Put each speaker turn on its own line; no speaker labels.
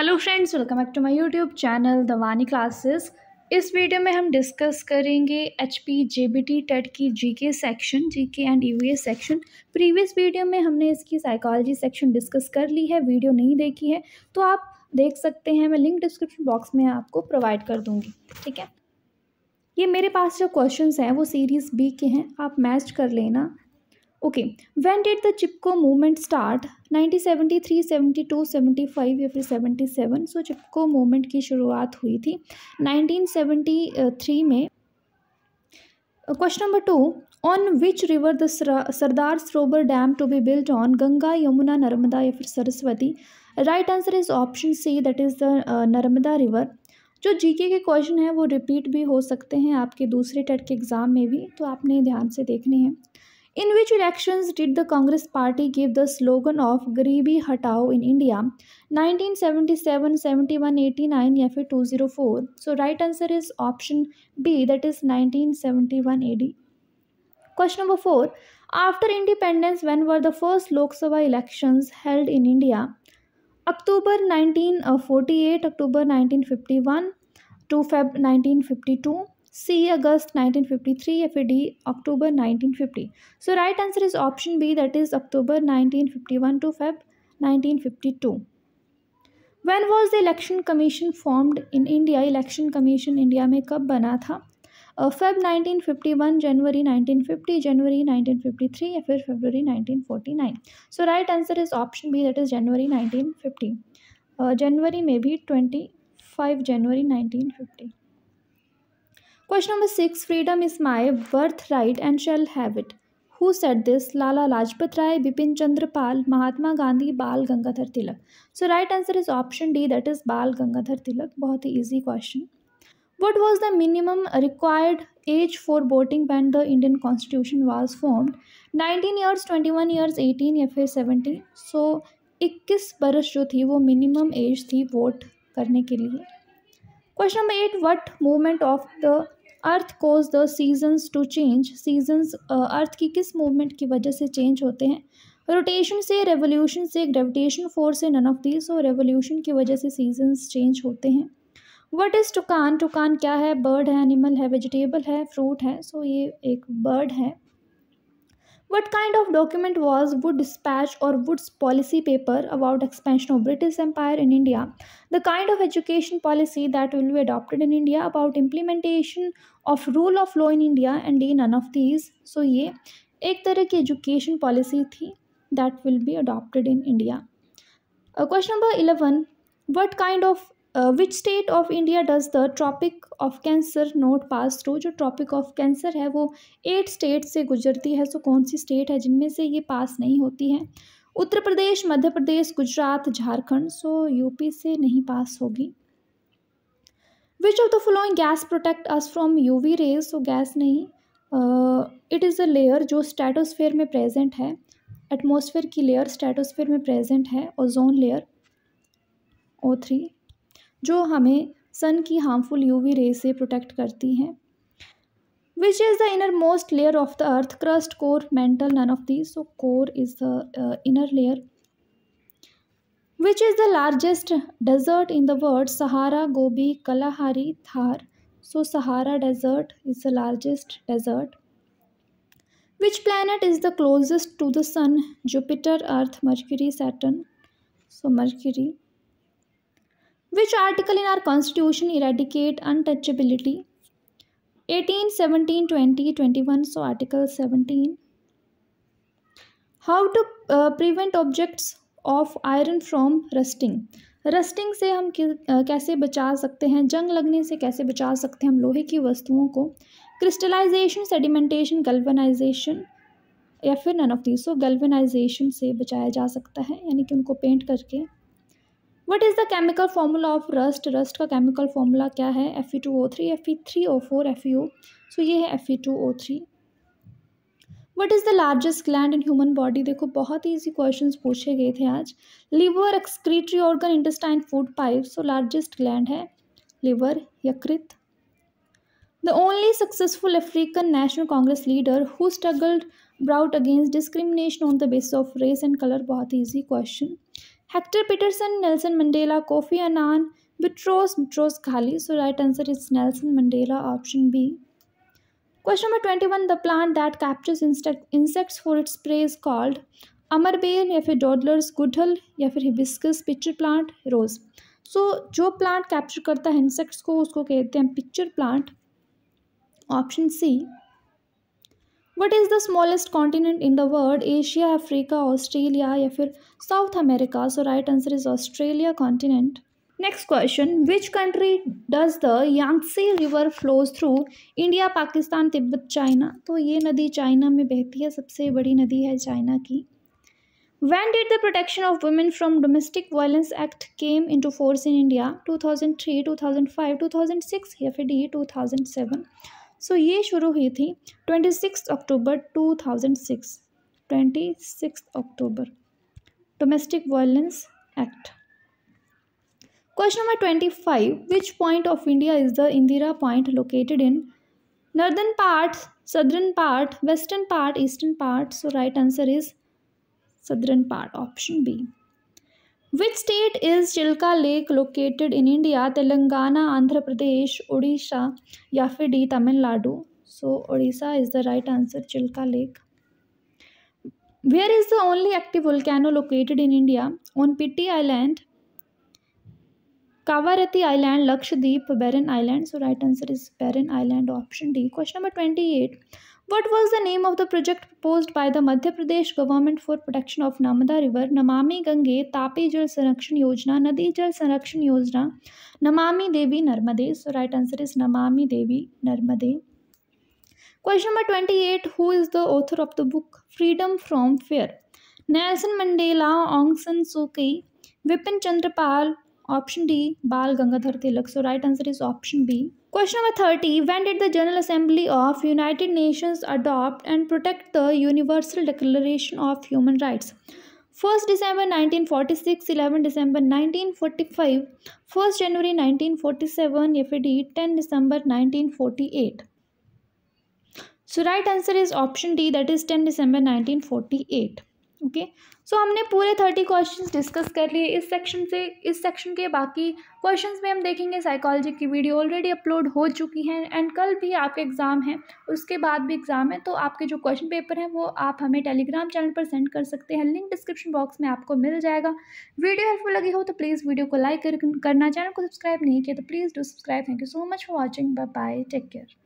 Hello friends welcome back to my YouTube channel the Vani classes इस video में हम discuss करेंगे H P J B T TET की G K section G K and U A section previous video में हमने इसकी psychology section discuss कर ली है वीडियो नहीं देखी है तो आप देख सकते हैं मैं लिंक डिस्क्रिप्शन बॉक्स में आपको प्रोवाइड कर दूँगी ठीक है ये मेरे पास जो क्वेश्चंस हैं वो सीरीज़ बी के हैं आप मैच कर लेना okay when did the Chipko movement start nineteen three seventy two seventy five या फिर seventy seven so Chipko movement की शुरुआत हुई थी नाइनटीन सेवेंटी थ्री में question number two on which river the Sardar Sarovar dam to be built on Ganga Yamuna Narmada या फिर Saraswati right answer is option C that is the Narmada river जो जीके के क्वेश्चन हैं वो रिपीट भी हो सकते हैं आपके दूसरे टेट e के एग्ज़ाम में भी तो आपने ध्यान से देखने हैं In which elections did the Congress party give the slogan of Garibi Hatao in India? 1977, 71, 89, FA 204. So right answer is option B that is 1971 AD. Question number 4. After independence, when were the first Lok Sabha elections held in India? October 1948, October 1951 to Feb 1952. सी अगस्त 1953 या फिर D अक्टूबर 1950 so right answer is option B that is October 1951 to Feb 1952 when was the election commission formed in India election commission India में कब बना था Feb uh, 1951 जनवरी 1950 जनवरी 1953 या फिर फरवरी 1949 so right answer is option B that is January fifty January uh, में भी twenty five January nineteen fifty question number six freedom is my birthright and shall have it who said this Lala Lajpat Rai Bipin Chandra Pal Mahatma Gandhi Bal Gangadhar Tilak so right answer is option D that is Bal Gangadhar Tilak बहुत ही easy question what was the minimum required as for voting when the Indian constitution was formed nineteen years twenty one years eighteen या फिर seventeen so इक्कीस बरस जो थी वो minimum age थी वोट करने के लिए question number eight what movement of the earth causes the seasons to change seasons earth की किस मूवमेंट की वजह से चेंज होते हैं रोटेशन से रेवोल्यूशन से ग्रेविटेशन फोर्स से नन ऑफ दीज और रेवोल्यूशन की वजह से सीजन्स चेंज होते हैं वट इज़ टुकान टुकान क्या है बर्ड है एनिमल है वेजिटेबल है फ्रूट है सो so ये एक बर्ड है What kind of document was Wood Dispatch or Wood's policy paper about expansion of British Empire in India? The kind of education policy that will be adopted in India about implementation of rule of law in India and D none of these. So ये एक तरह की education policy थी that will be adopted in India. Uh, question number 11. What kind of Uh, which state of India does the Tropic of Cancer not pass through जो Tropic of Cancer है वो eight state से गुजरती है सो so, कौन सी state है जिनमें से ये पास नहीं होती है Uttar Pradesh Madhya Pradesh Gujarat Jharkhand so so, UP से नहीं पास होगी which of the following gas protect us from U V rays so gas नहीं इट इज़ अ लेयर जो स्टेटोस्फेयर में प्रेजेंट है एटमोसफेयर की लेयर स्टेटोस्फेयर में प्रेजेंट है ओजोन लेयर ओ थ्री जो हमें सन की हार्मफुल यू वी रे से प्रोटेक्ट करती हैं which is the innermost layer of the earth crust core mantle none of the so core is the inner layer which is the largest desert in the world Sahara Gobi Kalahari Thar so Sahara desert is the largest desert which planet is the closest to the sun Jupiter Earth Mercury Saturn so Mercury which article in our constitution eradicate untouchability? 18, 17, 20, twenty so article 17. How to uh, prevent objects of iron from rusting? Rusting से हम uh, कैसे बचा सकते हैं जंग लगने से कैसे बचा सकते हैं हम लोहे की वस्तुओं को क्रिस्टलाइजेशन सेडिमेंटेशन गल्वनाइजेशन या फिर none of these so galvanisation से बचाया जा सकता है यानी कि उनको पेंट करके what is the chemical formula of rust rust का केमिकल फॉर्मूला क्या है F E two O three F E three O four F E O so ये है F E two O three what is the largest gland in human body देखो बहुत ही easy question पूछे गए थे आज liver excretory organ intestine food pipe so largest gland है लिवर यकृत the only successful African National Congress leader who struggled brought against discrimination on the basis of race and colour बहुत ही question Hector Pieterson Nelson Mandela Kofi Annan Boutros Boutros Ghali so right answer is Nelson Mandela option B question number twenty one the plant that captures insects for its prey is called amarbel या फिर dodders gudhal या फिर hibiscus pitcher plant rose so जो plant capture करता है insects को उसको कहते हैं pitcher plant option C what is the smallest continent in the world Asia Africa Australia या फिर South America so right answer is Australia continent next question which country does the Yangtze river flows through India Pakistan Tibet China तो ये नदी China में बहती है सबसे बड़ी नदी है चाइना की When did the Protection of Women from Domestic Violence Act came into force in India? 2003, 2005, 2006 या फिर D two thousand seven so ये शुरू हुई थी twenty six October two thousand six twenty six October domestic violence act question number twenty five which point of India is the Indira Point located in northern part southern part western part eastern part so right answer is southern part option B Which state is Chilka Lake located in India? Telangana, Andhra Pradesh, Odisha, Yafidi, Tamil Nadu. So, Odisha is the right answer, Chilka Lake. Where is the only active volcano located in India? On Pitti Island, Kavarati Island, Lakshadweep, Barren Island. So, right answer is Barren Island, option D. Question number 28. What was the name of the project proposed by the Madhya Pradesh government for protection of Namada river? Namami Gange Tapi Jal Sanakshan Yojana, Nadi Jal Sanakshan Yojana, Namami Devi Narmade. So right answer is Namami Devi Narmade. Question number 28 Who is the author of the book Freedom from Fear? Nelson Mandela, Aung San Suu Kyi, Vipin Chandrapal, option D, Bal Gangadhar Tilak. So right answer is option B. Question number 30. When did the General Assembly of United Nations adopt and protect the Universal Declaration of Human Rights? 1st December 1946, 11 December 1945, 1st January 1947, FAD 10 December 1948. So right answer is option D that is 10 December 1948. Okay okay? So so, हमने पूरे thirty questions discuss कर लिए इस section से इस section के बाकी questions में हम देखेंगे साइकोलॉजी की वीडियो ऑलरेडी अपलोड हो चुकी हैं एंड कल भी आपके एग्ज़ाम हैं उसके बाद भी एग्ज़ाम है तो आपके जो क्वेश्चन पेपर हैं वो आप हमें टेलीग्राम चैनल पर सेंड कर सकते हैं लिंक डिस्क्रिप्शन बॉक्स में आपको मिल जाएगा वीडियो हेल्पफुल लगी हो तो प्लीज़ वीडियो को लाइक करना चैनल को सब्सक्राइब नहीं किया तो please do subscribe thank you so much for watching bye bye take care